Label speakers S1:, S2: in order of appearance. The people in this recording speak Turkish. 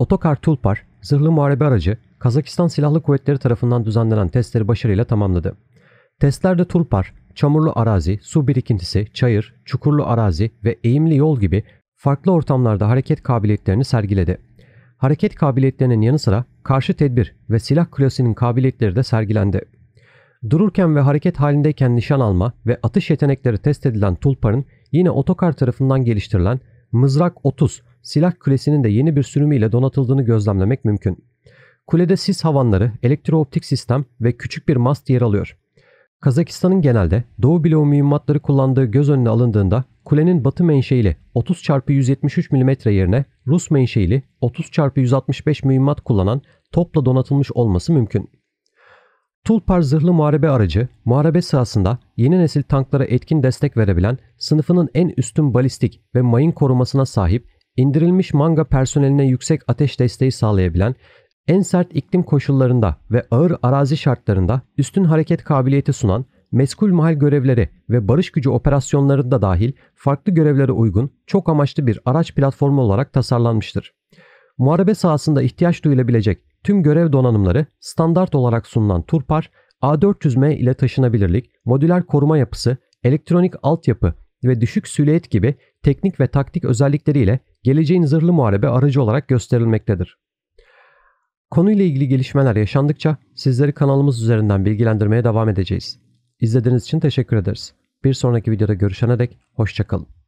S1: Otokar Tulpar, zırhlı muharebe aracı, Kazakistan Silahlı Kuvvetleri tarafından düzenlenen testleri başarıyla tamamladı. Testlerde Tulpar, çamurlu arazi, su birikintisi, çayır, çukurlu arazi ve eğimli yol gibi farklı ortamlarda hareket kabiliyetlerini sergiledi. Hareket kabiliyetlerinin yanı sıra karşı tedbir ve silah klasinin kabiliyetleri de sergilendi. Dururken ve hareket halindeyken nişan alma ve atış yetenekleri test edilen Tulpar'ın yine otokar tarafından geliştirilen Mızrak 30 silah kulesinin de yeni bir sürümüyle donatıldığını gözlemlemek mümkün. Kulede sis havanları, elektrooptik sistem ve küçük bir mast yer alıyor. Kazakistan'ın genelde Doğu bloğu mühimmatları kullandığı göz önüne alındığında kulenin batı menşeili 30 x 173 mm yerine Rus menşeili 30 x 165 mühimmat kullanan topla donatılmış olması mümkün. Tulpar zırhlı muharebe aracı, muharebe sırasında yeni nesil tanklara etkin destek verebilen, sınıfının en üstün balistik ve mayın korumasına sahip indirilmiş manga personeline yüksek ateş desteği sağlayabilen, en sert iklim koşullarında ve ağır arazi şartlarında üstün hareket kabiliyeti sunan, meskul mahal görevleri ve barış gücü operasyonlarında da dahil farklı görevlere uygun çok amaçlı bir araç platformu olarak tasarlanmıştır. Muharebe sahasında ihtiyaç duyulabilecek tüm görev donanımları standart olarak sunulan Turpar, A400M ile taşınabilirlik, modüler koruma yapısı, elektronik altyapı ve düşük süleyet gibi teknik ve taktik özellikleriyle geleceğin zırhlı muharebe aracı olarak gösterilmektedir. Konuyla ilgili gelişmeler yaşandıkça sizleri kanalımız üzerinden bilgilendirmeye devam edeceğiz. İzlediğiniz için teşekkür ederiz. Bir sonraki videoda görüşene dek hoşçakalın.